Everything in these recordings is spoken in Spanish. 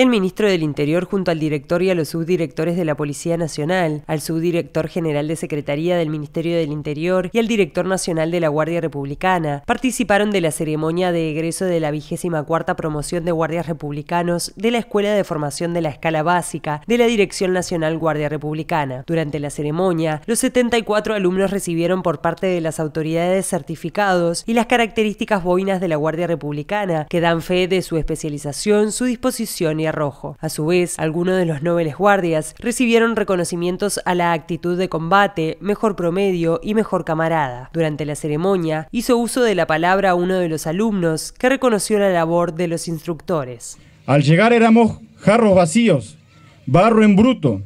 El ministro del Interior, junto al director y a los subdirectores de la Policía Nacional, al subdirector general de Secretaría del Ministerio del Interior y al director nacional de la Guardia Republicana, participaron de la ceremonia de egreso de la vigésima cuarta promoción de guardias republicanos de la Escuela de Formación de la Escala Básica de la Dirección Nacional Guardia Republicana. Durante la ceremonia, los 74 alumnos recibieron por parte de las autoridades certificados y las características boinas de la Guardia Republicana, que dan fe de su especialización, su disposición y Rojo. A su vez, algunos de los nobles guardias recibieron reconocimientos a la actitud de combate, mejor promedio y mejor camarada. Durante la ceremonia, hizo uso de la palabra uno de los alumnos, que reconoció la labor de los instructores. Al llegar éramos jarros vacíos, barro en bruto,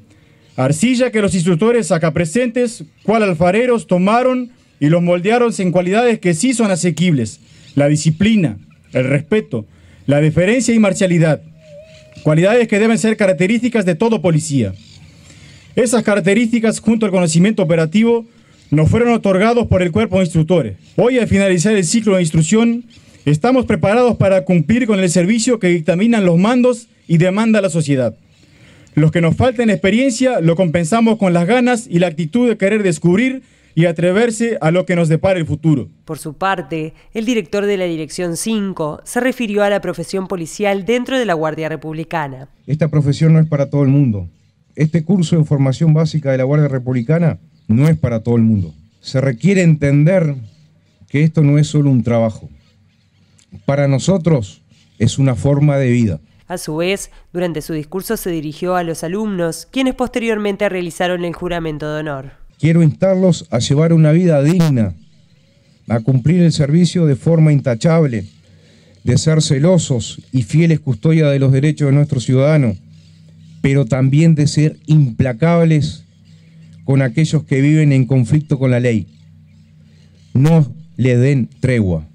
arcilla que los instructores acá presentes, cual alfareros, tomaron y los moldearon en cualidades que sí son asequibles, la disciplina, el respeto, la deferencia y marcialidad cualidades que deben ser características de todo policía. Esas características, junto al conocimiento operativo, nos fueron otorgados por el cuerpo de instructores. Hoy, al finalizar el ciclo de instrucción, estamos preparados para cumplir con el servicio que dictaminan los mandos y demanda la sociedad. Los que nos falten experiencia lo compensamos con las ganas y la actitud de querer descubrir y atreverse a lo que nos depara el futuro. Por su parte, el director de la Dirección 5 se refirió a la profesión policial dentro de la Guardia Republicana. Esta profesión no es para todo el mundo. Este curso de formación básica de la Guardia Republicana no es para todo el mundo. Se requiere entender que esto no es solo un trabajo. Para nosotros es una forma de vida. A su vez, durante su discurso se dirigió a los alumnos, quienes posteriormente realizaron el juramento de honor. Quiero instarlos a llevar una vida digna, a cumplir el servicio de forma intachable, de ser celosos y fieles custodia de los derechos de nuestros ciudadanos, pero también de ser implacables con aquellos que viven en conflicto con la ley. No les den tregua.